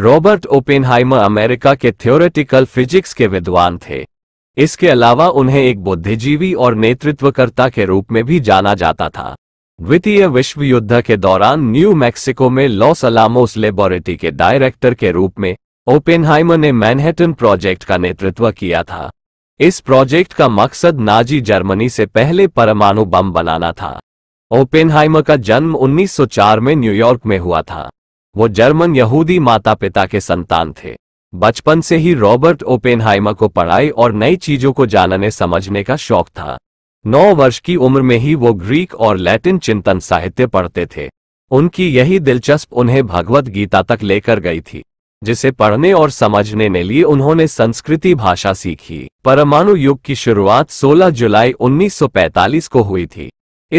Robert Oppenheimer America के theoretical physics के विद्वान थे इसके अलावा उन्हें एक बुद्धिजीवी और नेतृत्वकर्ता के रूप में भी जाना जाता था द्वितीय विश्व युद्ध के दौरान न्यू मैक्सिको में लॉस अलामोस लेबोरेटरी के डायरेक्टर के रूप में ओपेनहाइमर ने मैनहेटन प्रोजेक्ट का नेतृत्व किया था इस प्रोजेक्ट का मकसद नाजी जर्मनी से पहले परमाणु बम बनाना था ओपेनहाइमर का जन्म 1904 में न्यूयॉर्क में हुआ था वो जर्मन यहूदी माता पिता के संतान थे बचपन से ही रॉबर्ट ओपेनहाइमा को पढ़ाई और नई चीजों को जानने समझने का शौक था नौ वर्ष की उम्र में ही वो ग्रीक और लैटिन चिंतन साहित्य पढ़ते थे उनकी यही दिलचस्प उन्हें भगवत गीता तक लेकर गई थी जिसे पढ़ने और समझने के लिए उन्होंने संस्कृति भाषा सीखी परमाणु युग की शुरुआत 16 जुलाई 1945 को हुई थी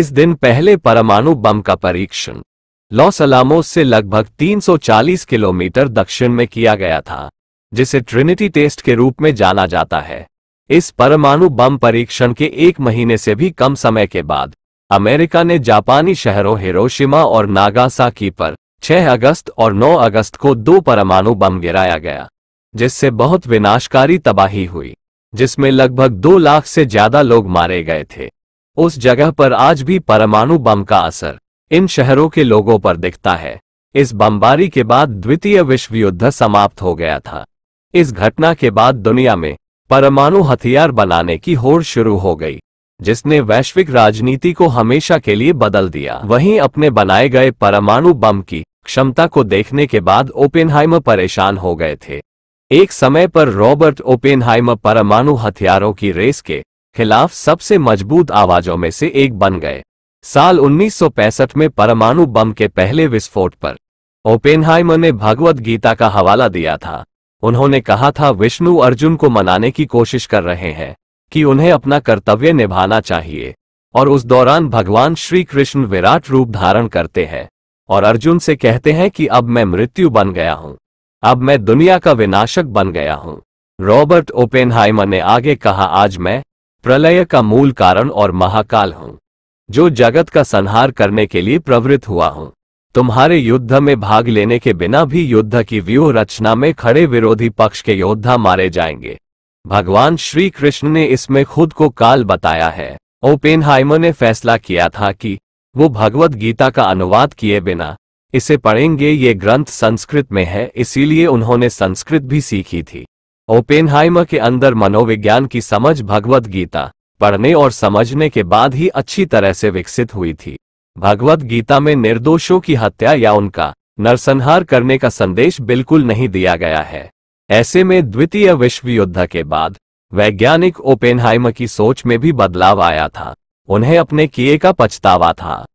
इस दिन पहले परमाणु बम का परीक्षण लॉस अलामोस से लगभग 340 किलोमीटर दक्षिण में किया गया था जिसे ट्रिनिटी टेस्ट के रूप में जाना जाता है इस परमाणु बम परीक्षण के एक महीने से भी कम समय के बाद अमेरिका ने जापानी शहरों हिरोशिमा और नागासाकी पर 6 अगस्त और 9 अगस्त को दो परमाणु बम गिराया गया जिससे बहुत विनाशकारी तबाही हुई जिसमें लगभग दो लाख से ज्यादा लोग मारे गए थे उस जगह पर आज भी परमाणु बम का असर इन शहरों के लोगों पर दिखता है इस बमबारी के बाद द्वितीय विश्व युद्ध समाप्त हो गया था इस घटना के बाद दुनिया में परमाणु हथियार बनाने की होड़ शुरू हो गई जिसने वैश्विक राजनीति को हमेशा के लिए बदल दिया वहीं अपने बनाए गए परमाणु बम की क्षमता को देखने के बाद ओपेनहाइम परेशान हो गए थे एक समय पर रॉबर्ट ओपेनहाइम परमाणु हथियारों की रेस के खिलाफ सबसे मजबूत आवाजों में से एक बन गए साल 1965 में परमाणु बम के पहले विस्फोट पर ओपेनहाइमर ने भगवद गीता का हवाला दिया था उन्होंने कहा था विष्णु अर्जुन को मनाने की कोशिश कर रहे हैं कि उन्हें अपना कर्तव्य निभाना चाहिए और उस दौरान भगवान श्री कृष्ण विराट रूप धारण करते हैं और अर्जुन से कहते हैं कि अब मैं मृत्यु बन गया हूं अब मैं दुनिया का विनाशक बन गया हूं रॉबर्ट ओपेनहाइमर ने आगे कहा आज मैं प्रलय का मूल कारण और महाकाल हूं जो जगत का संहार करने के लिए प्रवृत्त हुआ हूँ तुम्हारे युद्ध में भाग लेने के बिना भी युद्ध की व्यूह रचना में खड़े विरोधी पक्ष के योद्धा मारे जाएंगे भगवान श्री कृष्ण ने इसमें खुद को काल बताया है ओपेनहाइमर ने फैसला किया था कि वो भगवत गीता का अनुवाद किए बिना इसे पढ़ेंगे ये ग्रंथ संस्कृत में है इसीलिए उन्होंने संस्कृत भी सीखी थी ओपेनहाइमर के अंदर मनोविज्ञान की समझ भगवद गीता पढ़ने और समझने के बाद ही अच्छी तरह से विकसित हुई थी भगवत गीता में निर्दोषों की हत्या या उनका नरसंहार करने का संदेश बिल्कुल नहीं दिया गया है ऐसे में द्वितीय विश्व युद्ध के बाद वैज्ञानिक ओपेनहाइम की सोच में भी बदलाव आया था उन्हें अपने किए का पछतावा था